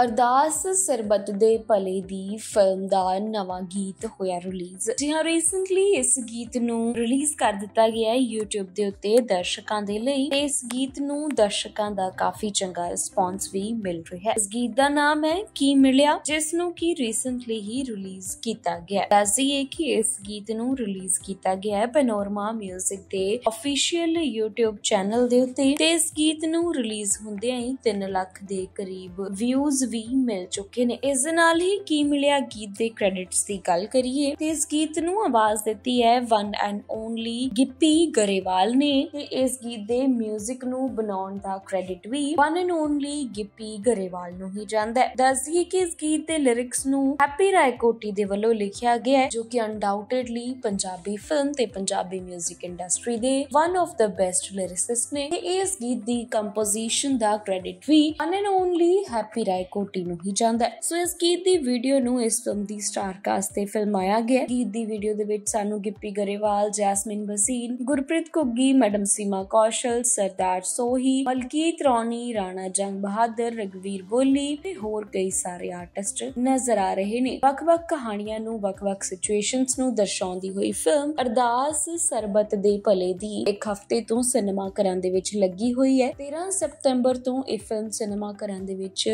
ਅਰਦਾਸ ਸਰਬਤ ਦੇ ਭਲੇ ਦੀ ਫਿਲਮ ਦਾ ਨਵਾਂ ਗੀਤ ਹੋਇਆ ਰਿਲੀਜ਼ ਜੀ ਹਾਂ ਰੀਸੈਂਟਲੀ ਇਸ ਗੀਤ ਨੂੰ ਰਿਲੀਜ਼ ਕਰ ਦਿੱਤਾ ਗਿਆ ਹੈ YouTube ਦੇ ਉੱਤੇ ਦਰਸ਼ਕਾਂ ਦੇ ਲਈ ਤੇ ਇਸ ਗੀਤ ਨੂੰ ਦਰਸ਼ਕਾਂ ਦਾ ਕਾਫੀ ਚੰਗਾ ਰਿਸਪੌਂਸ ਵੀ ਮਿਲ ਰਿਹਾ ਹੈ ਇਸ ਗੀਤ ਦਾ ਨਾਮ ਹੈ ਕੀ ਮਿਲਿਆ ਜਿਸ ਨੂੰ ਕੀ ਰੀਸੈਂਟਲੀ ਹੀ ਰਿਲੀਜ਼ ਕੀਤਾ ਗਿਆ ਹੈ ਦੱਸਦੀਏ ਕਿ ਇਸ ਗੀਤ ਨੂੰ ਰਿਲੀਜ਼ ਕੀਤਾ ਗਿਆ ਹੈ ਪੈਨੋਰਮਾ 뮤직 ਦੇ ਅਫੀਸ਼ੀਅਲ YouTube ਚੈਨਲ ਦੇ ਉੱਤੇ ਤੇ ਇਸ ਗੀਤ ਨੂੰ ਰਿਲੀਜ਼ ਹੁੰਦਿਆਂ ਹੀ 3 ਲੱਖ ਦੇ ਕਰੀਬ ਵਿਊਜ਼ ਰਿਵਿਊਜ਼ ਵੀ ਮਿਲ ਚੁੱਕੇ ਨੇ ਇਸ ਦੇ ਨਾਲ ਹੀ ਕੀ ਮਿਲਿਆ ਗੀਤ ਦੇ ਕ੍ਰੈਡਿਟਸ ਦੀ ਗੱਲ ਕਰੀਏ ਤੇ ਇਸ ਗੀਤ ਨੂੰ ਆਵਾਜ਼ ਦਿੱਤੀ ਹੈ one and only Gippy Grewal ਨੇ ਤੇ ਇਸ ਗੀਤ ਦੇ 뮤직 ਨੂੰ ਬਣਾਉਣ ਦਾ ਕ੍ਰੈਡਿਟ ਵੀ one and only Gippy Grewal ਨੂੰ ਹੀ ਜਾਂਦਾ ਹੈ ਦੱਸਦੀ ਕਿ ਇਸ ਗੀਤ ਦੇ ਲਿਰਿਕਸ ਨੂੰ ਹੈਪੀ ਰਾਏ ਕੋਟੀ ਦੇ ਵੱਲੋਂ ਲਿਖਿਆ ਗਿਆ ਹੈ ਜੋ ਕਿ ਅਨਡਾਊਟਡਲੀ ਪੰਜਾਬੀ ਫਿਲਮ ਤੇ ਪੰਜਾਬੀ 뮤직 ਇੰਡਸਟਰੀ ਦੇ one of the best lyricist ਨੇ ਤੇ ਇਸ ਗੀਤ ਦੀ ਕੰਪੋਜੀਸ਼ਨ ਦਾ ਕ੍ਰੈਡਿਟ ਵੀ one and only Happy Raikoti ਨੂੰ ਹੀ ਜਾਂਦਾ ਹੈ ਸੋ ਇਸ ਗੀਤ ਦੀ ਵੀਡੀਓ ਨੂੰ ਇਸ ਫਿਲਮ ਦੀ ਸਟਾਰ ਕਾਸਟ ਤੇ ਫਿਲਮਾਇਆ ਗਿਆ ਗੀਤ ਦੀ ਵੀਡੀਓ ਦੇ ਵਿੱਚ ਸਾਨੂੰ ਗਿੱਪੀ ਗਰੇਵਾਲ ਜੈਸਮਿਨ ਬਸੀਨ ਗੁਰਪ੍ਰੀਤ ਕੁੱਗੀ ਮੈਡਮ ਸੀਮਾ ਕੌਸ਼ਲ ਸਰਦਾਰ ਸੋਹੀ ਮਲਕੀਤ ਰੌਣੀ ਰਾਣਾ ਜੰਗ ਬਹਾਦਰ ਰਗਵੀਰ ਬੋਲੀ ਤੇ ਹੋਰ ਕਈ ਸਾਰੇ ਆਰਟਿਸਟ ਨਜ਼ਰ ਆ ਰਹੇ ਨੇ ਵੱਖ-ਵੱਖ ਕਹਾਣੀਆਂ ਨੂੰ ਵੱਖ-ਵੱਖ ਸਿਚੁਏਸ਼ਨਸ ਨੂੰ ਦਰਸਾਉਂਦੀ ਹੋਈ ਫਿਲਮ ਅਰਦਾਸ ਸਰਬਤ ਦੇ ਭਲੇ ਦੀ ਇੱਕ ਹਫ਼ਤੇ ਤੋਂ ਸਿਨੇਮਾ ਘਰਾਂ ਦੇ ਵਿੱਚ ਲੱਗੀ ਹੋਈ ਹੈ 13 ਸਪਟੈਂਬਰ ਤੋਂ ਇਹ ਫਿਲਮ ਸਿਨੇਮਾ ਘਰਾਂ ਦੇ ਵਿੱਚ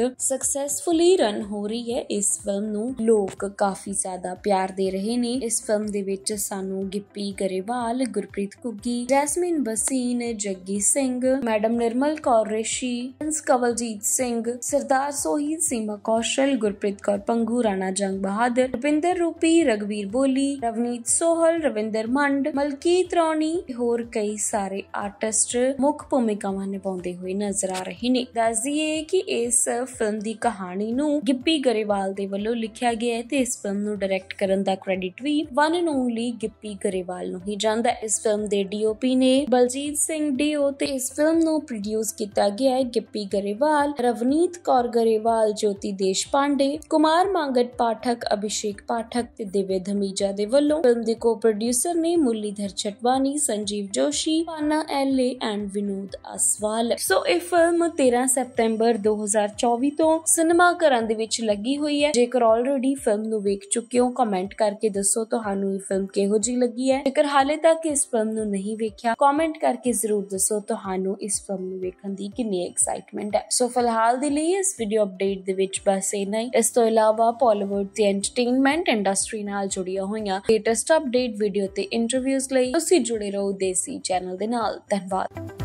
ਸਕਸੈਸਫੁਲੀ ਰਨ ਹੋ ਰਹੀ ਹੈ ਇਸ ਫਿਲਮ ਨੂੰ ਲੋਕ ਕਾਫੀ ਜ਼ਿਆਦਾ ਪਿਆਰ ਦੇ ਰਹੇ ਨੇ ਇਸ ਫਿਲਮ ਦੇ ਵਿੱਚ ਸਾਨੂੰ ਗਿੱਪੀ ਗਰੇਵਾਲ ਗੁਰਪ੍ਰੀਤ ਕੁੱਗੀ ਜੈਸਮੀਨ ਬਸੀਨ ਜੱਗੀ ਸਿੰਘ ਮੈਡਮ ਨਿਰਮਲ ਕੌਰ ਰਿਸ਼ੀ ਪ੍ਰਿੰਸ ਕਵਲਜੀਤ ਸਿੰਘ ਸਰਦਾਰ ਸੋਹੀਲ ਸੀਮਾ ਕੌਸ਼ਲ ਗੁਰਪ੍ਰੀਤ ਕੌਰ ਪੰਗੂ ਰਾਣਾ ਜੰਗ ਬਹਾਦਰ ਰੁਪਿੰਦਰ ਰੂਪੀ ਰਗਵੀਰ ਬੋਲੀ ਰਵਨੀਤ ਸੋਹਲ ਰਵਿੰਦਰ ਮੰਡ ਮਲਕੀਤ ਰੌਣੀ ਹੋਰ ਕਈ ਸਾਰੇ ਆਰਟਿਸਟ ਮੁੱਖ ਭੂਮਿਕਾਵਾਂ ਨਿਭਾਉਂਦੇ ਹੋਏ ਨਜ਼ਰ ਆ ਰਹੇ ਨੇ ਦੱਸ ਦਈਏ ਕਿ ਇਸ ਫਿਲਮ ਦੀ ਕਹਾਣੀ ਨੂੰ ਗਿੱਪੀ ਗਰੇਵਾਲ ਦੇ ਵੱਲੋਂ ਲਿਖਿਆ ਗਿਆ ਹੈ ਤੇ ਇਸ ਫਿਲਮ ਨੂੰ ਡਾਇਰੈਕਟ ਕਰਨ ਦਾ ਕ੍ਰੈਡਿਟ ਵੀ one and only Gippy Grewal ਨੂੰ ਹੀ ਜਾਂਦਾ ਇਸ ਫਿਲਮ ਦੇ ਡੀਓਪੀ ਨੇ ਬਲਜੀਤ ਸਿੰਘ ਡੀਓ ਤੇ ਇਸ ਫਿਲਮ ਨੂੰ ਪ੍ਰੋਡਿਊਸ ਕੀਤਾ ਗਿਆ ਹੈ ਗਿੱਪੀ ਗਰੇਵਾਲ ਰਵਨੀਤ ਕੌਰ ਗਰੇਵਾਲ ਜੋਤੀ ਦੇਸ਼ ਪਾਂਡੇ ਕੁਮਾਰ ਮੰਗਟ ਪਾਠਕ ਅਭਿਸ਼ੇਕ ਪਾਠਕ ਤੇ ਦਿਵੇ ਧਮੀਜਾ ਦੇ ਵੱਲੋਂ ਫਿਲਮ ਦੇ ਕੋ-ਪ੍ਰੋਡਿਊਸਰ ਨੇ ਮੁਰਲੀਧਰ ਛਟਵਾਨੀ ਸੰਜੀਵ ਜੋਸ਼ੀ ਪਾਨਾ LA and Vinod Aswal so ਇਹ ਫਿਲਮ 13 ਸਪਟੈਂਬਰ 2024 ਤੋਂ ਸਿਨੇਮਾ ਘਰਾਂ ਦੇ ਵਿੱਚ ਲੱਗੀ ਹੋਈ ਹੈ ਜੇਕਰ ਆਲਰੇਡੀ ਫਿਲਮ ਨੂੰ ਵੇਖ ਚੁੱਕੇ ਹੋ ਕਮੈਂਟ ਕਰਕੇ ਦੱਸੋ ਤੁਹਾਨੂੰ ਇਹ ਫਿਲਮ ਕਿਹੋ ਜਿਹੀ ਲੱਗੀ ਹੈ ਜੇਕਰ ਹਾਲੇ ਤੱਕ ਇਸ ਫਿਲਮ ਨੂੰ ਨਹੀਂ ਵੇਖਿਆ ਕਮੈਂਟ ਕਰਕੇ ਜ਼ਰੂਰ ਦੱਸੋ ਤੁਹਾਨੂੰ ਇਸ ਫਿਲਮ ਨੂੰ ਵੇਖਣ ਦੀ ਕਿੰਨੀ ਐਕਸਾਈਟਮੈਂਟ ਹੈ ਸੋ ਫਿਲਹਾਲ ਦੇ ਲਈ ਇਸ ਵੀਡੀਓ ਅਪਡੇਟ ਦੇ ਵਿੱਚ ਬਸ ਇਨਾ ਹੀ ਇਸ ਤੋਂ ਇਲਾਵਾ ਪੋਲੀਵੁੱਡ ਦੀ ਐਂਟਰਟੇਨਮੈਂਟ ਇੰਡਸਟਰੀ ਨਾਲ ਜੁੜੀਆਂ ਹੋਈਆਂ ਲੇਟੈਸਟ ਅਪਡੇਟ ਵੀਡੀਓ ਤੇ ਇੰਟਰਵਿਊਜ਼ ਲਈ ਤੁਸੀਂ ਜੁੜੇ ਰਹੋ ਦੇਸੀ ਚੈਨਲ ਦੇ ਨਾਲ ਧੰਨਵਾਦ